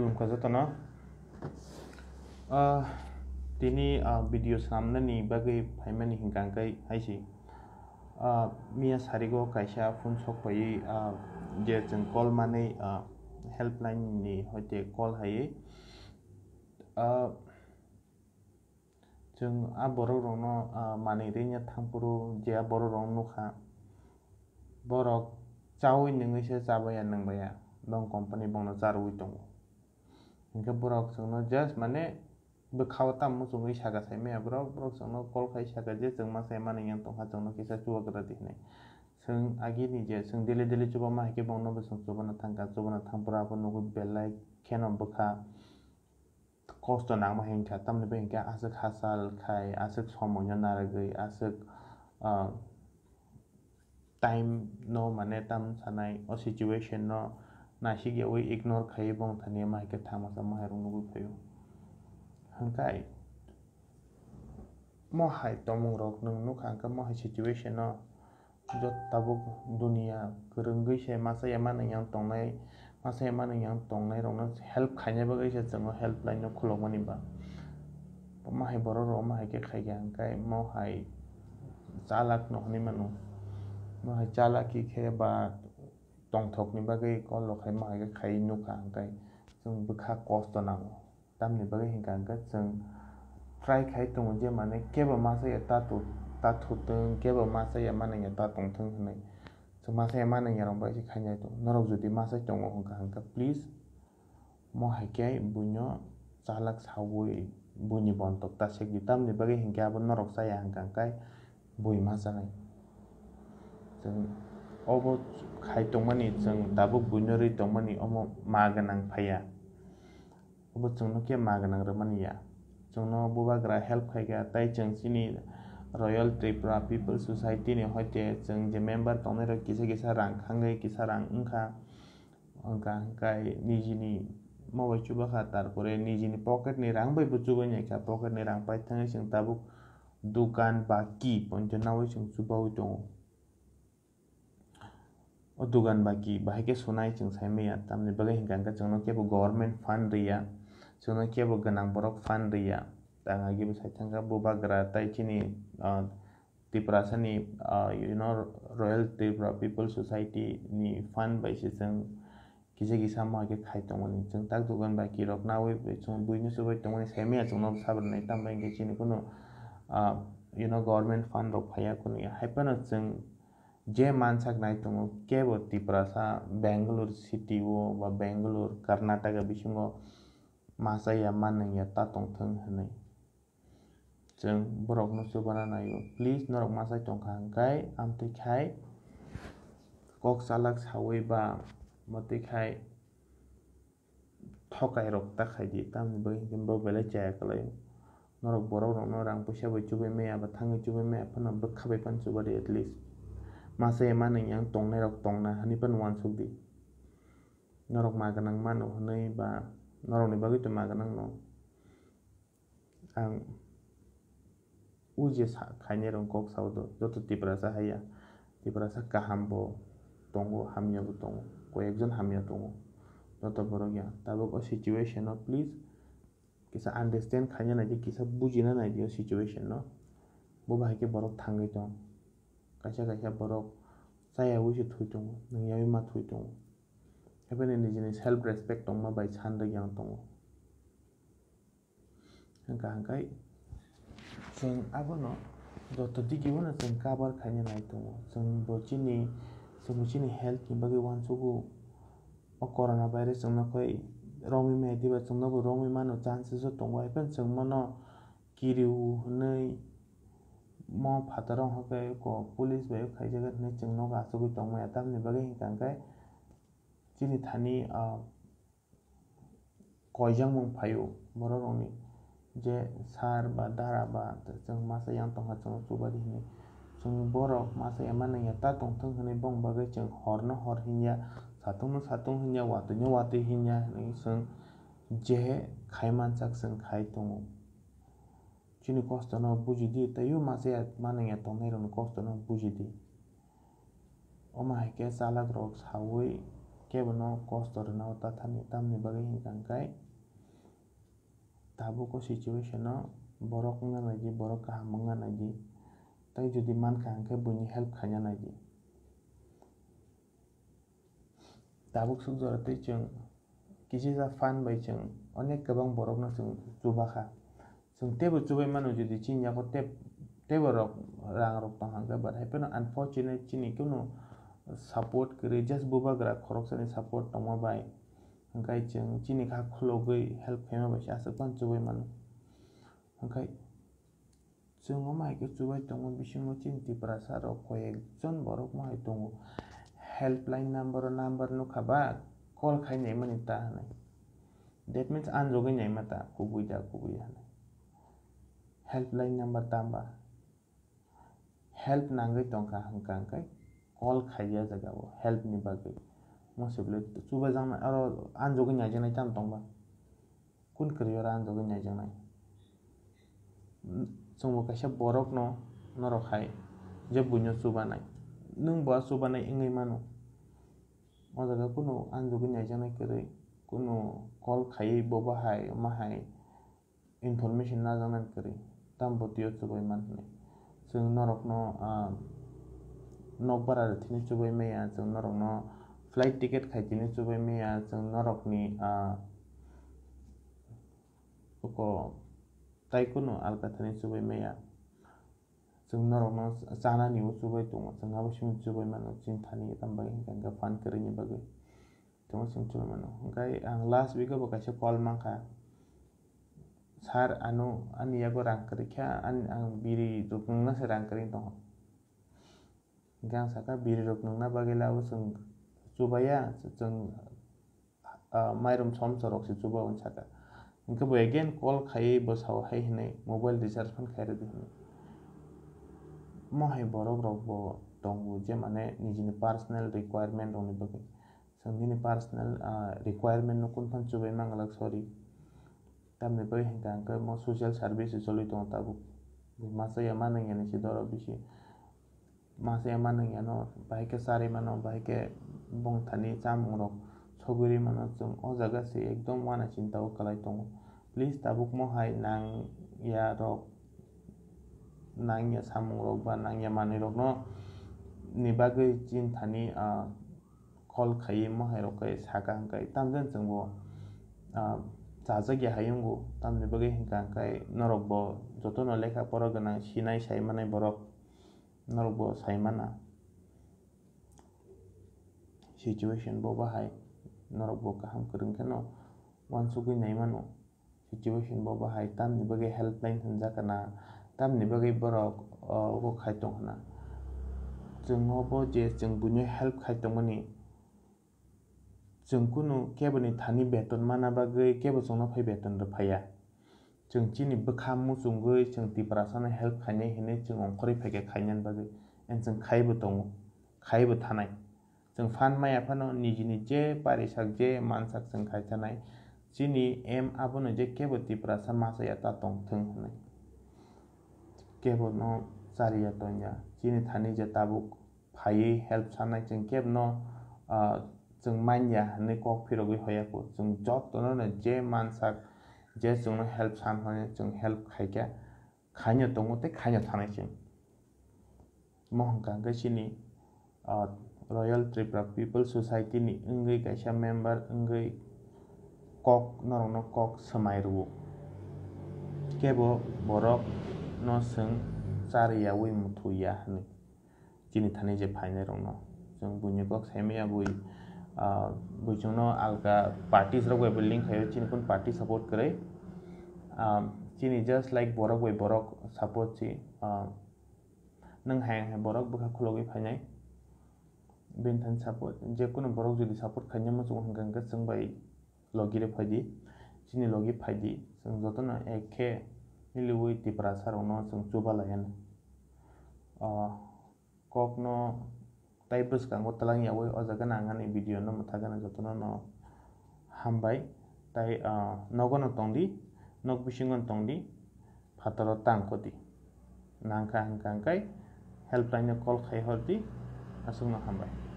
belum kesetan ah tini video samna ni bagai phaima ni hingkang kai haisi মিয়া সারিগো কাইসা phone সক পাই যে যেন কল মানে হেল্পলাইন নি হইতে কল হাই जों आ बर' रंनो माने रिया थांपुरु जे आ बर' रं नुखा बर' चावै नोङैसो जाबाया नोंबाया दं कम्पानि बंनो जारुइ दङ इनका बुराक संगनो जस्ट माने बखावता मुसुंगै सागा साय मेया बुरा बुराक कल खाय सागा जे जों मा साय माने यां तंखा जोंनो किसा चुवागरा दिने जों आगि नि जे दिले दिले चुबा मा हेके बंगनो बसं चुबाना थांगा चुबाना थांबरा बनो गु बेलाय खेनम बखा कस्त नांमा हेंखा तामने बेंखा आसक हासाल खाय आसक समयो नारगै आसक टाइम नो माने ताम सानाय अ सिचुएशन नो nashige oi ignore khai bong thane ma ke thama sama hai rung nugu phayo hangkai mo hai tomung rok nung nu khang ka mo hai situation no jot tabuk dunia kerenggai she masa yaman yang tongnai masa yaman yang tongnai rong help khanya ba gai she chango help line no khulong mani ba ma hai boro ro ma hai ke khai ga hangkai mo hai chalak no hani manu mo hai chalak ki khe ba ꯇꯣꯡꯊꯣꯛꯅꯤꯕꯒꯤ ꯀꯣꯜꯂꯣꯛ ꯍꯩꯃꯥꯒ ꯈꯩꯅꯨ ꯀꯥꯡꯀꯩ ꯁꯨꯝ ꯕꯨꯈꯥ ꯀꯣꯁꯇꯣ ꯅꯪ ꯇꯝꯅꯤꯕꯒꯤ ꯍꯤꯡꯀꯥꯡꯒ ꯆꯪ fry खाई तुम जे माने केब मासे ता तु ता थु तुम केब मासे या माने या ता तुम तुम हने सो मासे या माने या रंबाई से खाई जाए तो नरक जुदी मासे तुम हो का हंका प्लीज मो है क्या बुन्यो चालक सावो बुनी बन तक ता से गितम ने बगे हिंका अब नरक सा या हंका काय बुई मासा नहीं obo khai tongmani cheng tabuk bunyori tongmani omo maganang phaya obo cheng no ke maganang ramani ya cheng no boba gra help khai ga tai cheng sini royal tripura people society ni hoite cheng je member tongne ro kisa kisa rang khangai kisa rang ungkha ungka kai nijini mobile chuba kha tarpore nijini pocket ni rang bai buchu bai nyaka pocket ni rang pai thangai cheng tabuk dukan ba ki ponjana wai cheng chuba wai tongo दुगान बाकी बाहेके सुनाय जोंसाय मैया तामने बगे हिंग जोंनो government fund रिया जोंनो के गनां बरक fund रिया तांगा गिबो साइथांगा बुबाग्रा ताइचिनि त्रिपुरासानि यु नो त्रिपुरा पीपल सोसाइटी फंड बैसे जों किसे किसा मागे खाइतोंमोन जों तक दुगान बाकी रकनावे जों बुइनो सुबाय तोंमोन सैमैया जोंनो साबरनाय यूनो गवर्नमेंट फंड रोफाया कुनु हाइपनो जे माणसाक तूं केब तिप्रासा बेंगलोर सिटिओ वा बेंगलोर कर्नाटका बिसुङाव मा जाया मा नङिया तातं थों होनै जों बरफनो सुबाना नायो प्लिज नरक मा जाय तंखांगाय आमथैखाय कक सालाक सावैबा मथैखाय थकाय रक्ता खायदि तामनिबो हिनजोंबो बेलाय जायाखलाय नरक बरफ रंनो रां पैसा बैचुबै मेयाबा थाङै चुबै मेया फानबो खाबाय फानसुबादि at least mase maneng yang tong nerok tong na hani pan wan sukdi norok ma man mano nei ba norok ni bagi tu ma kanang no ang uje sa khanye rong kok saudo joto tiprasa haya tiprasa kahambo tonggo hamya bu tonggo koyekzon hamya tonggo joto borok ya tabok o situation no please kisa understand khanya na je kisa bujina na je situation no bo bahike borok thangai tong কাছাকাছি বরক চাই উইসে থুইতঙ্গ নৈয়াবি মা থুইতঙ্গ এবার নিজের self respect দংমা বাই সানরে গ্যাং দঙ্গ হাঙ্কা হাঙ্কাই जों आबोनो जत दिगिबोनो जों काबार खायनो नाय दङ जों बचिनि जों बचिनि हेल्थ नि बागै वानसुगु अ कर'ना भाइरास जोंनो खै रङि मेदिबा जोंनोबो रङि मानो चान्सेस दङ आइफेन जों मनो किरिउ नै 뭐 받으러 하게 있고 폴리스 왜 가이제가 내 증노가 아서고 정말 담네 바게 인간가 지리 다니 아 거이장 몽 파요 뭐라노니 제 사르 바 다라 바증 마사 양 통가 증 수바리 히네 증 보러 마사 야만 야 따통 통 하네 봉 바게 증 허르나 허르 히냐 사통 사통 히냐 와토냐 와테 히냐 네증 제해 खाई मानसाक जों खाई दङ ce ne costă 90 te eu masea mane e tonero ne costă 90 o mai ke sala grox hawai ke bono costă no ta thani tam ni bagi hingkang kai tabu ko situation no borok nga naji borok ka manga naji tai jodi man kang ke bunyi help khanya naji tabuk suk jorate chung kisi sa fan bai chung onek kabang borok na chung chubakha sung tebu tsube manu jodi chin yako teb tebu rok rang rok tong hangga but happen unfortunate chini kuno support kiri just buba gara korok sani support tongma bai hangkai chung chini ka kulo gui help kema bai shi asa kwan tsube manu hangkai sung o mai ke tsube tongma bishi mo chin ti prasa rok koye chon borok mo hai tongu helpline number number nu kaba call khai nyai mani ta hanai that means anjo gai nyai mata kubuja kubuja hanai helpline number तांबा help नांगै तंखा हंकांखै call खाइया जगह वो help नि बागै मोसेबले सुबह जाम आरो आनजोगै नायजेनाय ताम तंबा कुन करियो आनजोगै नायजेनाय कैसे बरक न नरखाय जे बुइनो सुबानाय नों बहा सुबानाय एङै मानो अजागा कुनु आनजोगै नायजेनाय करै कुनु कॉल खायै बबहाय माहाय इनफॉर्मेशन ना जानान tambutio tsugoymantni chwng norokno nok bara rwthini chubui maya chwng norokno flight ticket khaitini chubui maya chwng norokni oko tei kuno alka thani chubui maya chwng norokno chanani o chubui tongo chwng abo simi chubui mano chini thani tambagwi hwnkhe hwnkhe fun kwrwini bagwi tongo chwng chubui mano hwnkhe ang last week o bo kaisa call mangkha sar anu an iago rangkari kya an ang biri ruknung na sa rangkari to gang saka biri ruknung na bagila wo sung subaya sung माइरम सम सरक से चुबा उन छाका इनके बो again call खाई बस हाव है ही नहीं मोबाइल रिचार्ज फन खाई रहते हैं महे बरोग रब दंगो जे माने निजिनि पार्सनेल रिक्वायरमेंट दंनि बगे जोंनि पार्सनेल रिक्वायरमेंट नुकुन फन चुबाय también puede gente que como social service solo y todo tabú más se llaman en el necesitado bici más se llaman en ya no va a que sari mano va a que bon tani chamuro chogiri mano son o zaga si es don wana chinta o calai tongo please tabú como hay nang ya ro nang ya chamuro va nang ya manero no ni va que chinta ni a call khayi mo hay ro que sacan que también tengo tazag hayungu tamni bagi hinkan kai norobbo joto no leka poro gana sinai saimana borok norobbo saimana situation bo naro norobbo kaham kering keno wansugui naimano situation bo bahai tamni bagi helpline hinjakana tamni bagi borok uh, go khaitong hana जों हबो जे जों बुनि help खाइतमनि जों कुनु केबोनि थानि बेतन मानाबागै केबो संना फै बेतन दो फैया जों चिनि बोखा मुसुंगै जों तिप्रासानो हेल्प खायनाय हेने जों अंखरि फैगे खायनान बागै एन जों खायबो दङ खायबो थानाय जों फान माइ आफानो निजिनि जे पारिसाक जे मानसाक जों खायथानाय चिनि एम आबोनो जे केबो तिप्रासा मासाया ता दंथों होननाय केबो न जारिया दंया चिनि थानि जे ताबुक फायै हेल्प सानाय जों केब न chừng man ya ne kok p i r o gi hoya ko chừng job to no na je man sak je c h u n g no help san ho ne c h u n g help khai kya k a n y a to ngo te k a n y a t a n e chim mohang kang ga chini royal t r i p o r a people society ni ngai kaisa member ngai kok n o r o n o kok semai ruwo kebo borok no sung sariya wei mutuya ni j i n i t a n i je p a i n e rong no chung bunyi kok semya i bui अं, बुझुनो आलगा parties रो वे building चीन चिनकुन party support करे चिनी just like बरक वे बरक सपोर्ट ची नों हैंग है बरक बखा खुलोगे फाइनाय बेनथान सपोर्ट जेकुनु बरक जुदि सपोर्ट खाइना मोसौ हंगंगा सोंबाय लगिरे फाइदि चिनी लगी फाइदि जों जतन एखे मिलिवै तिप्रा सारावनो जों जबालायानो अं, ककनो টাইপ বেছ কাংগত তালাঙি আৱৈ অজাগান আঙানি বিডিঅ ন মথাগান যতন ন হামবাই তাই নগণ টং দি নগ বিশিঙন টং দি ফাটৰত তাংক দি নাংকা হাংকা হাংকাই হেল্পলাইনে কল খাই হৰ দি আচুং নহামবাই